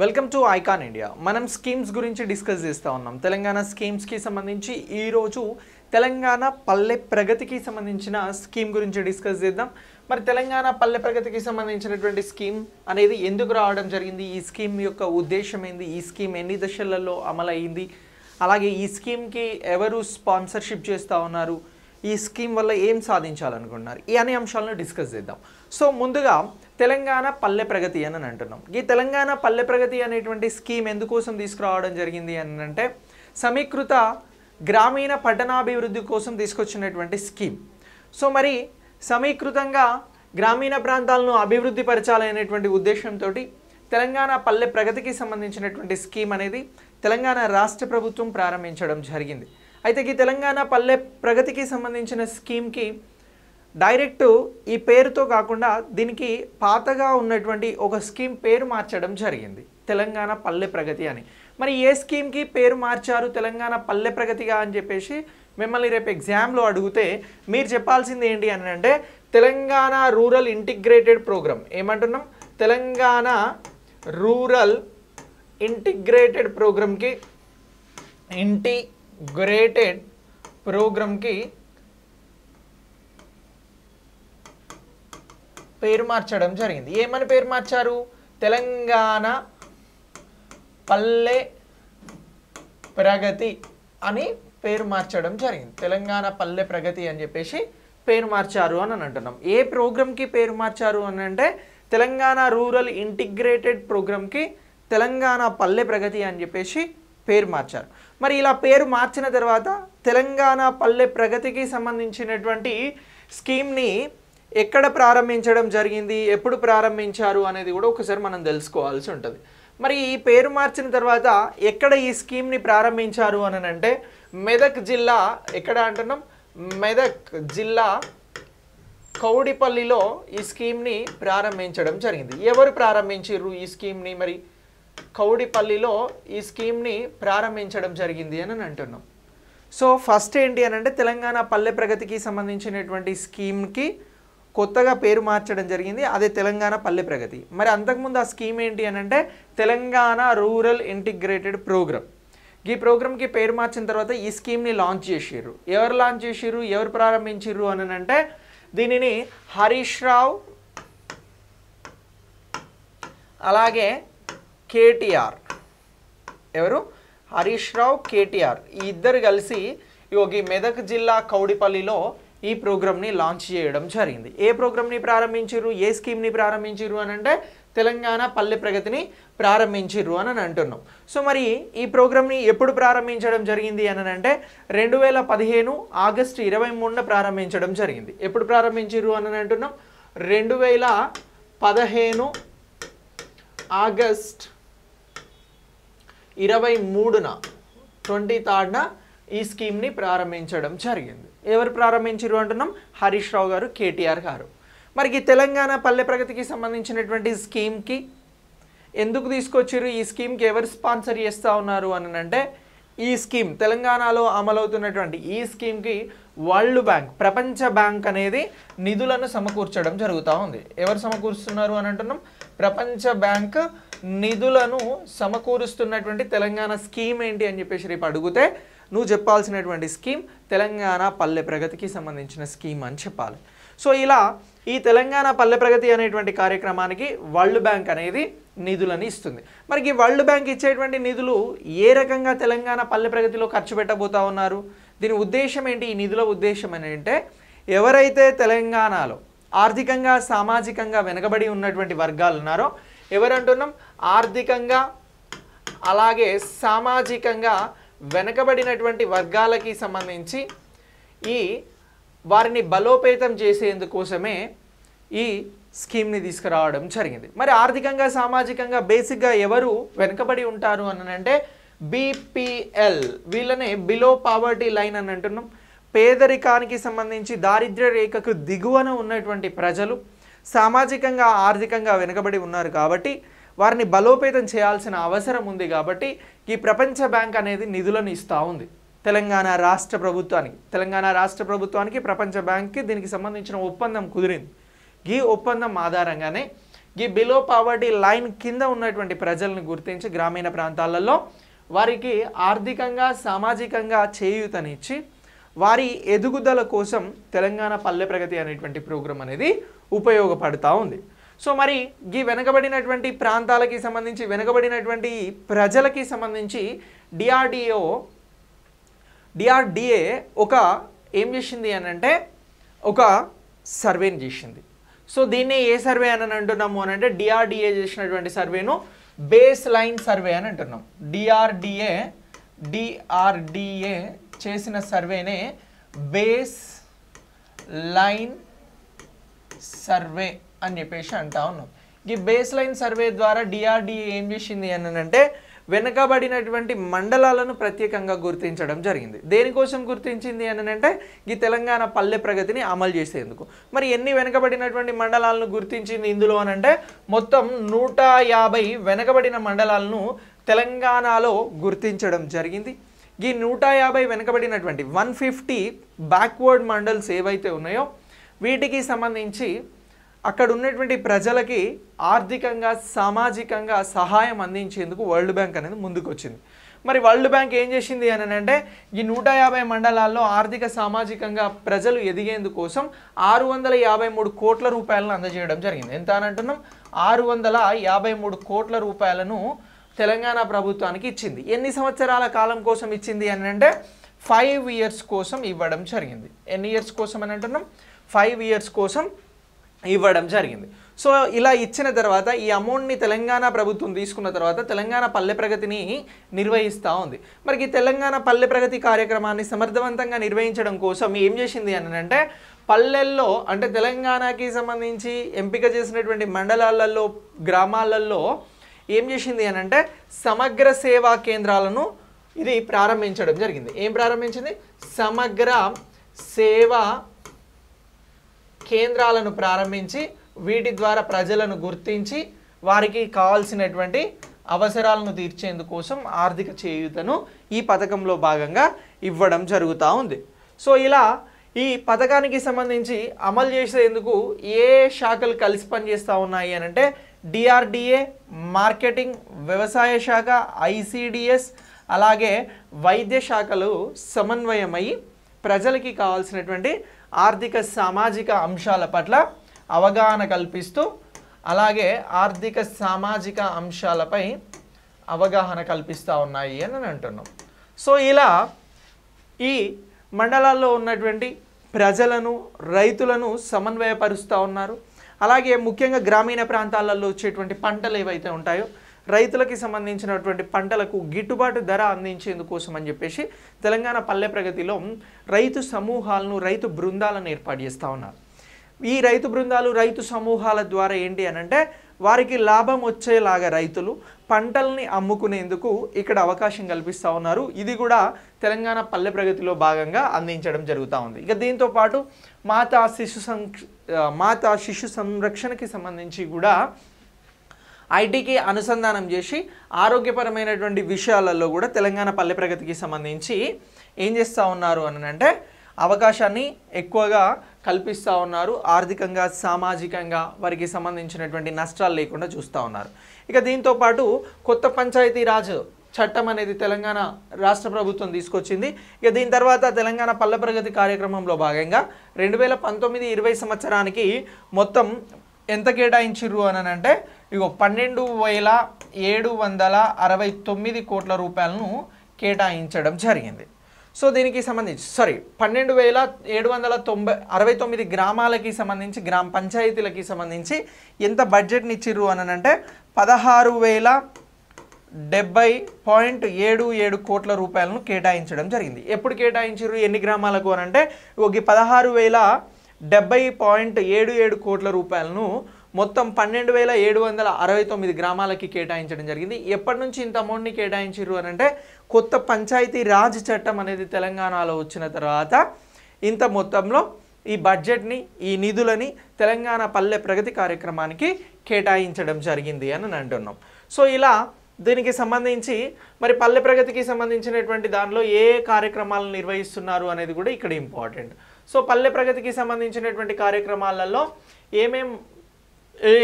welcome to icon India మనం schemes గురించి discuss చేస్తూ ఉన్నాం తెలంగాణ స్కీమ్స్కి సంబంధించి ఈరోజు తెలంగాణ పల్లె ప్రగతికి సంబంధించిన స్కీమ్ గురించి డిస్కస్ చేద్దాం మరి తెలంగాణ పల్లె ప్రగతికి సంబంధించినటువంటి స్కీమ్ అనేది ఎందుకు రావడం జరిగింది ఈ స్కీమ్ యొక్క ఉద్దేశం ఏంది ఈ స్కీమ్ ఎన్ని దశలలో అమలయ్యింది అలాగే ఈ స్కీమ్కి ఎవరు స్పాన్సర్షిప్ చేస్తూ ఉన్నారు ఈ స్కీమ్ వల్ల ఏం సాధించాలనుకుంటున్నారు ఈ అనే అంశాలను డిస్కస్ చేద్దాం సో ముందుగా తెలంగాణ పల్లె ప్రగతి అని అంటున్నాం ఈ తెలంగాణ పల్లె ప్రగతి అనేటువంటి స్కీమ్ ఎందుకోసం తీసుకురావడం జరిగింది అని అంటే సమీకృత గ్రామీణ పట్టణాభివృద్ధి కోసం తీసుకొచ్చినటువంటి స్కీమ్ సో మరి సమీకృతంగా గ్రామీణ ప్రాంతాలను అభివృద్ధి పరచాలనేటువంటి ఉద్దేశంతో తెలంగాణ పల్లె ప్రగతికి సంబంధించినటువంటి స్కీమ్ అనేది తెలంగాణ రాష్ట్ర ప్రభుత్వం ప్రారంభించడం జరిగింది అయితే ఈ తెలంగాణ పల్లె ప్రగతికి సంబంధించిన స్కీమ్కి డైరెక్ట్ ఈ పేరుతో కాకుండా దీనికి పాతగా ఉన్నటువంటి ఒక స్కీమ్ పేరు మార్చడం జరిగింది తెలంగాణ పల్లె ప్రగతి అని మరి ఏ స్కీమ్కి పేరు మార్చారు తెలంగాణ పల్లె ప్రగతిగా అని చెప్పేసి మిమ్మల్ని రేపు ఎగ్జామ్లో అడిగితే మీరు చెప్పాల్సింది ఏంటి అని అంటే తెలంగాణ రూరల్ ఇంటిగ్రేటెడ్ ప్రోగ్రామ్ ఏమంటున్నాం తెలంగాణ రూరల్ ఇంటిగ్రేటెడ్ ప్రోగ్రామ్కి ఇంటి గ్రేటెడ్ ప్రోగ్రామ్కి పేరు మార్చడం జరిగింది ఏమని పేరు మార్చారు తెలంగాణ పల్లె ప్రగతి అని పేరు మార్చడం జరిగింది తెలంగాణ పల్లె ప్రగతి అని చెప్పేసి పేరు మార్చారు అని అంటున్నాం ఏ ప్రోగ్రామ్కి పేరు మార్చారు అని అంటే తెలంగాణ రూరల్ ఇంటిగ్రేటెడ్ ప్రోగ్రామ్కి తెలంగాణ పల్లె ప్రగతి అని చెప్పేసి పేరు మార్చారు మరి ఇలా పేరు మార్చిన తర్వాత తెలంగాణ పల్లె ప్రగతికి సంబంధించినటువంటి స్కీమ్ని ఎక్కడ ప్రారంభించడం జరిగింది ఎప్పుడు ప్రారంభించారు అనేది కూడా ఒకసారి మనం తెలుసుకోవాల్సి ఉంటుంది మరి ఈ పేరు మార్చిన తర్వాత ఎక్కడ ఈ స్కీమ్ని ప్రారంభించారు అని అంటే మెదక్ జిల్లా ఎక్కడ అంటున్నాం మెదక్ జిల్లా కౌడిపల్లిలో ఈ స్కీమ్ని ప్రారంభించడం జరిగింది ఎవరు ప్రారంభించారు ఈ స్కీమ్ని మరి కౌడిపల్లిలో ఈ స్కీమ్ని ప్రారంభించడం జరిగింది అని అంటున్నాం సో ఫస్ట్ ఏంటి అని అంటే తెలంగాణ పల్లె ప్రగతికి సంబంధించినటువంటి స్కీమ్కి కొత్తగా పేరు మార్చడం జరిగింది అదే తెలంగాణ పల్లె ప్రగతి మరి అంతకుముందు ఆ స్కీమ్ ఏంటి అని అంటే తెలంగాణ రూరల్ ఇంటిగ్రేటెడ్ ప్రోగ్రామ్ ఈ ప్రోగ్రామ్కి పేరు మార్చిన తర్వాత ఈ స్కీమ్ని లాంచ్ చేసిర్రు ఎవరు లాంచ్ చేసిర్రు ఎవరు ప్రారంభించిర్రు అని అంటే దీనిని హరీష్ రావు అలాగే కేటీఆర్ ఎవరు హరీష్ రావు కేటీఆర్ ఈ ఇద్దరు కలిసి ఈ మెదక్ జిల్లా కౌడిపల్లిలో ఈ ప్రోగ్రామ్ని లాంచ్ చేయడం జరిగింది ఏ ప్రోగ్రామ్ని ప్రారంభించారు ఏ స్కీమ్ని ప్రారంభించారు అని అంటే తెలంగాణ పల్లె ప్రగతిని ప్రారంభించారు అని అంటున్నాం సో మరి ఈ ప్రోగ్రామ్ని ఎప్పుడు ప్రారంభించడం జరిగింది అని అంటే రెండు వేల పదిహేను ఆగస్టు ఇరవై మూడున ప్రారంభించడం జరిగింది ఎప్పుడు ప్రారంభించారు అని అంటున్నాం రెండు వేల పదిహేను ఆగస్ట్ ఇరవై మూడున ట్వంటీ థర్డ్న ఈ స్కీమ్ని ప్రారంభించడం జరిగింది ఎవరు ప్రారంభించారు అంటున్నాం హరీష్ రావు గారు కేటీఆర్ గారు మరి ఈ తెలంగాణ పల్లె ప్రగతికి సంబంధించినటువంటి స్కీమ్కి ఎందుకు తీసుకొచ్చారు ఈ స్కీమ్కి ఎవరు స్పాన్సర్ చేస్తూ ఉన్నారు అని అంటే ఈ స్కీమ్ తెలంగాణలో అమలవుతున్నటువంటి ఈ స్కీమ్కి వరల్డ్ బ్యాంక్ ప్రపంచ బ్యాంక్ అనేది నిధులను సమకూర్చడం జరుగుతూ ఉంది ఎవరు సమకూరుస్తున్నారు అని అంటున్నాం ప్రపంచ బ్యాంక్ నిధులను సమకూరుస్తున్నటువంటి తెలంగాణ స్కీమ్ ఏంటి అని చెప్పేసి రేపు అడిగితే నువ్వు చెప్పాల్సినటువంటి స్కీమ్ తెలంగాణ పల్లె ప్రగతికి సంబంధించిన స్కీమ్ అని చెప్పాలి సో ఇలా ఈ తెలంగాణ పల్లె ప్రగతి అనేటువంటి కార్యక్రమానికి వరల్డ్ బ్యాంక్ అనేది నిధులని ఇస్తుంది మరి ఈ వరల్డ్ బ్యాంక్ ఇచ్చేటువంటి నిధులు ఏ రకంగా తెలంగాణ పల్లె ప్రగతిలో ఖర్చు పెట్టబోతా ఉన్నారు దీని ఉద్దేశం ఏంటి ఈ నిధుల ఉద్దేశం ఏంటంటే ఎవరైతే తెలంగాణలో ఆర్థికంగా సామాజికంగా వెనకబడి ఉన్నటువంటి వర్గాలు ఉన్నారో ఎవరంటున్నాం ఆర్థికంగా అలాగే సామాజికంగా వెనకబడినటువంటి వర్గాలకి సంబంధించి ఈ వారిని బలోపేతం చేసేందుకోసమే ఈ స్కీమ్ని తీసుకురావడం జరిగింది మరి ఆర్థికంగా సామాజికంగా బేసిక్గా ఎవరు వెనుకబడి ఉంటారు అని అంటే బీపీఎల్ వీళ్ళనే బిలో పావర్టీ లైన్ అని అంటున్నాం పేదరికానికి సంబంధించి దారిద్ర్య రేఖకు దిగువన ఉన్నటువంటి ప్రజలు సామాజికంగా ఆర్థికంగా వెనుకబడి ఉన్నారు కాబట్టి వారిని బలోపేతం చేయాల్సిన అవసరం ఉంది కాబట్టి ఈ ప్రపంచ బ్యాంక్ అనేది నిధులను ఇస్తూ ఉంది తెలంగాణ రాష్ట్ర ప్రభుత్వానికి తెలంగాణ రాష్ట్ర ప్రభుత్వానికి ప్రపంచ బ్యాంక్కి దీనికి సంబంధించిన ఒప్పందం కుదిరింది ఈ ఒప్పందం ఆధారంగానే ఈ బిలో పావర్టీ లైన్ కింద ఉన్నటువంటి ప్రజలను గుర్తించి గ్రామీణ ప్రాంతాలలో వారికి ఆర్థికంగా సామాజికంగా చేయూతనిచ్చి వారి ఎదుగుదల కోసం తెలంగాణ పల్లె ప్రగతి అనేటువంటి ప్రోగ్రాం అనేది ఉపయోగపడుతూ ఉంది సో మరి ఈ వెనుకబడినటువంటి ప్రాంతాలకి సంబంధించి వెనుకబడినటువంటి ప్రజలకి సంబంధించి డిఆర్డిఓ డిఆర్డిఏ ఒక ఏం చేసింది అని అంటే ఒక సర్వేని చేసింది సో దీన్ని ఏ సర్వే అని అంటున్నాము అని అంటే డిఆర్డిఏ చేసినటువంటి సర్వేను బేస్ లైన్ సర్వే అని అంటున్నాం డిఆర్డిఏ డిఆర్డిఏ చేసిన సర్వేనే బేస్ లైన్ సర్వే అని చెప్పేసి అంటా ఉన్నాం ఈ బేస్ లైన్ సర్వే ద్వారా డిఆర్డిఏ ఏం చేసింది అని అంటే వెనుకబడినటువంటి మండలాలను ప్రత్యేకంగా గుర్తించడం జరిగింది దేనికోసం గుర్తించింది అని అంటే ఈ తెలంగాణ పల్లె ప్రగతిని అమలు చేసేందుకు మరి ఎన్ని వెనుకబడినటువంటి మండలాలను గుర్తించింది ఇందులో అనంటే మొత్తం నూట యాభై వెనుకబడిన మండలాలను తెలంగాణలో గుర్తించడం జరిగింది ఈ నూట యాభై వెనుకబడినటువంటి వన్ ఫిఫ్టీ బ్యాక్వర్డ్ మండల్స్ ఏవైతే ఉన్నాయో వీటికి సంబంధించి అక్కడ ఉన్నటువంటి ప్రజలకి ఆర్థికంగా సామాజికంగా సహాయం అందించేందుకు వరల్డ్ బ్యాంక్ అనేది ముందుకొచ్చింది మరి వరల్డ్ బ్యాంక్ ఏం చేసింది అని అంటే ఈ నూట యాభై మండలాల్లో ఆర్థిక సామాజికంగా ప్రజలు ఎదిగేందుకోసం ఆరు వందల యాభై మూడు కోట్ల రూపాయలను అందజేయడం జరిగింది ఎంత అని అంటున్నాం ఆరు వందల యాభై మూడు కోట్ల రూపాయలను తెలంగాణ ప్రభుత్వానికి ఇచ్చింది ఎన్ని సంవత్సరాల కాలం కోసం ఇచ్చింది అని అంటే ఫైవ్ ఇయర్స్ కోసం ఇవ్వడం జరిగింది ఎన్ని ఇయర్స్ కోసం అని అంటున్నాం ఫైవ్ ఇయర్స్ కోసం ఇవ్వడం జరిగింది సో ఇలా ఇచ్చిన తర్వాత ఈ అమౌంట్ని తెలంగాణ ప్రభుత్వం తీసుకున్న తర్వాత తెలంగాణ పల్లె ప్రగతిని నిర్వహిస్తూ ఉంది మరి ఈ తెలంగాణ పల్లె ప్రగతి కార్యక్రమాన్ని సమర్థవంతంగా నిర్వహించడం కోసం ఏం చేసింది అని అంటే పల్లెల్లో అంటే తెలంగాణకి సంబంధించి ఎంపిక చేసినటువంటి మండలాలలో గ్రామాలలో ఏం చేసింది అని అంటే సమగ్ర సేవా కేంద్రాలను ఇది ప్రారంభించడం జరిగింది ఏం ప్రారంభించింది సమగ్ర సేవా కేంద్రాలను ప్రారంభించి వీటి ద్వారా ప్రజలను గుర్తించి వారికి కావాల్సినటువంటి అవసరాలను తీర్చేందుకోసం ఆర్థిక చేయూతను ఈ పథకంలో భాగంగా ఇవ్వడం జరుగుతూ ఉంది సో ఇలా ఈ పథకానికి సంబంధించి అమలు చేసేందుకు ఏ శాఖలు కలిసి పనిచేస్తూ ఉన్నాయి అని అంటే డిఆర్డిఏ మార్కెటింగ్ వ్యవసాయ శాఖ ఐసిడిఎస్ అలాగే వైద్య శాఖలు సమన్వయమై ప్రజలకి కావాల్సినటువంటి ఆర్థిక సామాజిక అంశాల పట్ల అవగాహన కల్పిస్తూ అలాగే ఆర్థిక సామాజిక అంశాలపై అవగాహన కల్పిస్తూ ఉన్నాయి అని నేను అంటున్నాం సో ఇలా ఈ మండలాల్లో ఉన్నటువంటి ప్రజలను రైతులను సమన్వయపరుస్తూ ఉన్నారు అలాగే ముఖ్యంగా గ్రామీణ ప్రాంతాలలో వచ్చేటువంటి పంటలు ఏవైతే ఉంటాయో రైతులకి సంబంధించినటువంటి పంటలకు గిట్టుబాటు ధర అందించేందుకోసం అని చెప్పేసి తెలంగాణ పల్లె ప్రగతిలో రైతు సమూహాలను రైతు బృందాలను ఏర్పాటు చేస్తూ ఉన్నారు ఈ రైతు బృందాలు రైతు సమూహాల ద్వారా ఏంటి అనంటే వారికి లాభం వచ్చేలాగా రైతులు పంటల్ని అమ్ముకునేందుకు ఇక్కడ అవకాశం కల్పిస్తూ ఉన్నారు ఇది కూడా తెలంగాణ పల్లె ప్రగతిలో భాగంగా అందించడం జరుగుతూ ఉంది ఇక దీంతోపాటు మాతా శిశు సం మాతా శిశు సంరక్షణకి సంబంధించి కూడా ఐటీకి అనుసంధానం చేసి ఆరోగ్యపరమైనటువంటి విషయాలలో కూడా తెలంగాణ పల్లె ప్రగతికి సంబంధించి ఏం చేస్తూ ఉన్నారు అని అంటే అవకాశాన్ని ఎక్కువగా కల్పిస్తూ ఉన్నారు ఆర్థికంగా సామాజికంగా వారికి సంబంధించినటువంటి నష్టాలు లేకుండా చూస్తూ ఉన్నారు ఇక దీంతో పాటు కొత్త పంచాయతీరాజ్ చట్టం అనేది తెలంగాణ రాష్ట్ర ప్రభుత్వం తీసుకొచ్చింది ఇక దీని తర్వాత తెలంగాణ పల్లె ప్రగతి కార్యక్రమంలో భాగంగా రెండు వేల పంతొమ్మిది ఇరవై సంవత్సరానికి మొత్తం ఎంత కేటాయించిర్రు అని అంటే ఇగో పన్నెండు వేల ఏడు వందల అరవై తొమ్మిది కోట్ల రూపాయలను కేటాయించడం జరిగింది సో దీనికి సంబంధించి సారీ పన్నెండు వేల ఏడు వందల తొంభై అరవై తొమ్మిది గ్రామాలకి సంబంధించి గ్రామ పంచాయతీలకి సంబంధించి ఎంత బడ్జెట్ని ఇచ్చిర్రు అని అంటే పదహారు వేల డెబ్బై పాయింట్ ఏడు ఏడు కోట్ల రూపాయలను కేటాయించడం జరిగింది ఎప్పుడు కేటాయించారు ఎన్ని గ్రామాలకు అని అంటే ఒక పదహారు వేల డెబ్బై పాయింట్ ఏడు ఏడు కోట్ల రూపాయలను మొత్తం పన్నెండు వేల ఏడు వందల అరవై తొమ్మిది గ్రామాలకి కేటాయించడం జరిగింది ఎప్పటి నుంచి ఇంత అమౌంట్ని కేటాయించారు అని అంటే కొత్త పంచాయతీ రాజ్ చట్టం అనేది తెలంగాణలో వచ్చిన తర్వాత ఇంత మొత్తంలో ఈ బడ్జెట్ని ఈ నిధులని తెలంగాణ పల్లె ప్రగతి కార్యక్రమానికి కేటాయించడం జరిగింది అని అంటున్నాం సో ఇలా దీనికి సంబంధించి మరి పల్లె ప్రగతికి సంబంధించినటువంటి దానిలో ఏ కార్యక్రమాలను నిర్వహిస్తున్నారు అనేది కూడా ఇక్కడ ఇంపార్టెంట్ సో పల్లె ప్రగతికి సంబంధించినటువంటి కార్యక్రమాలలో ఏమేం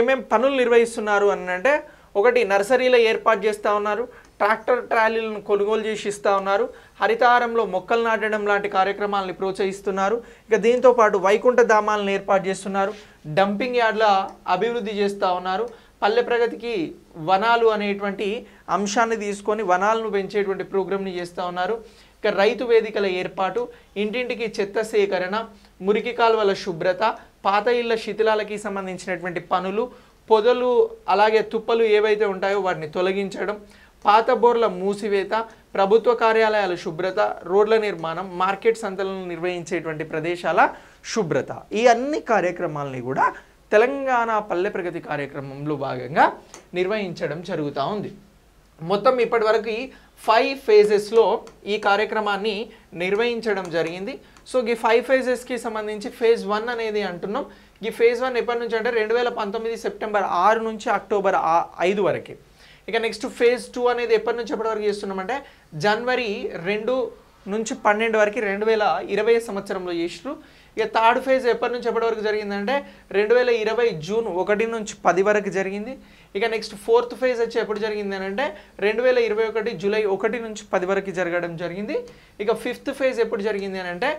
ఏమేం పనులు నిర్వహిస్తున్నారు అని అంటే ఒకటి నర్సరీల ఏర్పాటు చేస్తూ ఉన్నారు ట్రాక్టర్ ట్రాలీలను కొనుగోలు చేసి ఇస్తూ ఉన్నారు హరితారంలో మొక్కలు నాటడం లాంటి కార్యక్రమాలను ప్రోత్సహిస్తున్నారు ఇక దీంతోపాటు వైకుంఠ ధామాలను ఏర్పాటు చేస్తున్నారు డంపింగ్ యార్డ్ల అభివృద్ధి చేస్తూ ఉన్నారు పల్లె ప్రగతికి వనాలు అనేటువంటి అంశాన్ని తీసుకొని వనాలను పెంచేటువంటి ప్రోగ్రామ్ని చేస్తూ ఉన్నారు ఇక రైతు వేదికల ఏర్పాటు ఇంటింటికి చెత్త సేకరణ మురికి కాలువల శుభ్రత పాత ఇళ్ల శిథిలాలకి సంబంధించినటువంటి పనులు పొదలు అలాగే తుప్పలు ఏవైతే ఉంటాయో వాటిని తొలగించడం పాత బోర్ల మూసివేత ప్రభుత్వ కార్యాలయాల శుభ్రత రోడ్ల నిర్మాణం మార్కెట్ సంతలను నిర్వహించేటువంటి ప్రదేశాల శుభ్రత ఈ అన్ని కార్యక్రమాలని కూడా తెలంగాణ పల్లె ప్రగతి కార్యక్రమంలో భాగంగా నిర్వహించడం జరుగుతూ ఉంది మొత్తం ఇప్పటి వరకు ఫైవ్ ఫేజెస్లో ఈ కార్యక్రమాన్ని నిర్వహించడం జరిగింది సో ఈ ఫైవ్ ఫేజెస్కి సంబంధించి ఫేజ్ వన్ అనేది అంటున్నాం ఈ ఫేజ్ వన్ ఎప్పటి నుంచి అంటే రెండు వేల పంతొమ్మిది సెప్టెంబర్ ఆరు నుంచి అక్టోబర్ ఐదు వరకు ఇక నెక్స్ట్ ఫేజ్ టూ అనేది ఎప్పటి నుంచి ఎప్పటి వరకు చేస్తున్నామంటే జనవరి రెండు నుంచి పన్నెండు వరకు రెండు వేల ఇరవై సంవత్సరంలో చేసినారు ఇక థర్డ్ ఫేజ్ ఎప్పటి నుంచి ఎప్పటి వరకు జరిగిందంటే రెండు వేల ఇరవై జూన్ ఒకటి నుంచి పది వరకు జరిగింది ఇక నెక్స్ట్ ఫోర్త్ ఫేజ్ వచ్చి ఎప్పుడు జరిగింది అని అంటే రెండు వేల ఇరవై ఒకటి జూలై ఒకటి నుంచి పది వరకు జరగడం జరిగింది ఇక ఫిఫ్త్ ఫేజ్ ఎప్పుడు జరిగింది అని అంటే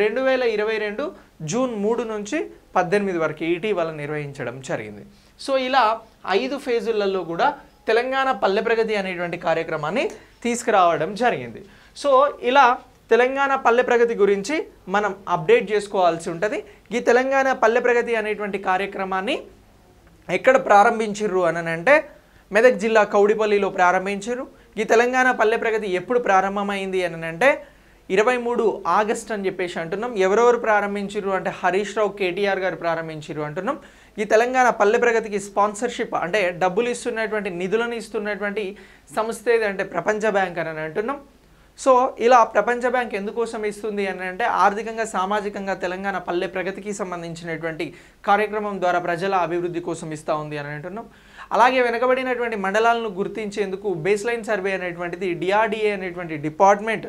రెండు వేల ఇరవై రెండు జూన్ మూడు నుంచి పద్దెనిమిది వరకు ఇటీవల నిర్వహించడం జరిగింది సో ఇలా ఐదు ఫేజులలో కూడా తెలంగాణ పల్లె ప్రగతి అనేటువంటి కార్యక్రమాన్ని తీసుకురావడం జరిగింది సో ఇలా తెలంగాణ పల్లె ప్రగతి గురించి మనం అప్డేట్ చేసుకోవాల్సి ఉంటుంది ఈ తెలంగాణ పల్లె ప్రగతి అనేటువంటి కార్యక్రమాన్ని ఎక్కడ ప్రారంభించిర్రు అని అంటే మెదక్ జిల్లా కౌడిపల్లిలో ప్రారంభించారు ఈ తెలంగాణ పల్లె ప్రగతి ఎప్పుడు ప్రారంభమైంది అని అంటే ఇరవై మూడు ఆగస్ట్ అని చెప్పేసి అంటున్నాం ఎవరెవరు ప్రారంభించారు అంటే హరీష్ రావు కేటీఆర్ గారు ప్రారంభించారు అంటున్నాం ఈ తెలంగాణ పల్లె ప్రగతికి స్పాన్సర్షిప్ అంటే డబ్బులు ఇస్తున్నటువంటి నిధులను ఇస్తున్నటువంటి సంస్థ ఏదంటే ప్రపంచ బ్యాంక్ అని అంటున్నాం సో ఇలా ప్రపంచ బ్యాంక్ ఎందుకోసం ఇస్తుంది అని అంటే ఆర్థికంగా సామాజికంగా తెలంగాణ పల్లె ప్రగతికి సంబంధించినటువంటి కార్యక్రమం ద్వారా ప్రజల అభివృద్ధి కోసం ఇస్తూ ఉంది అని అంటున్నాం అలాగే వెనకబడినటువంటి మండలాలను గుర్తించేందుకు బేస్లైన్ సర్వే అనేటువంటిది డిఆర్డిఏ అనేటువంటి డిపార్ట్మెంట్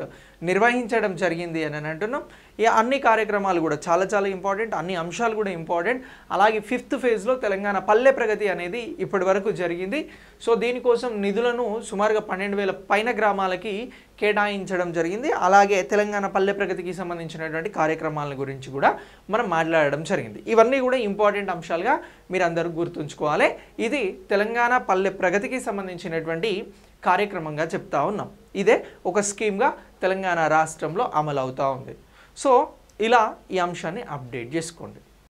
నిర్వహించడం జరిగింది అని అంటున్నాం ఈ అన్ని కార్యక్రమాలు కూడా చాలా చాలా ఇంపార్టెంట్ అన్ని అంశాలు కూడా ఇంపార్టెంట్ అలాగే ఫిఫ్త్ ఫేజ్లో తెలంగాణ పల్లె ప్రగతి అనేది ఇప్పటి వరకు జరిగింది సో దీనికోసం నిధులను సుమారుగా పన్నెండు వేల పైన గ్రామాలకి కేటాయించడం జరిగింది అలాగే తెలంగాణ పల్లె ప్రగతికి సంబంధించినటువంటి కార్యక్రమాల గురించి కూడా మనం మాట్లాడడం జరిగింది ఇవన్నీ కూడా ఇంపార్టెంట్ అంశాలుగా మీరు అందరూ గుర్తుంచుకోవాలి ఇది తెలంగాణ పల్లె ప్రగతికి సంబంధించినటువంటి కార్యక్రమంగా చెప్తా ఉన్నాం ఇదే ఒక స్కీమ్గా తెలంగాణ రాష్ట్రంలో అమలు అవుతూ ఉంది సో ఇలా ఈ అంశాన్ని అప్డేట్ చేసుకోండి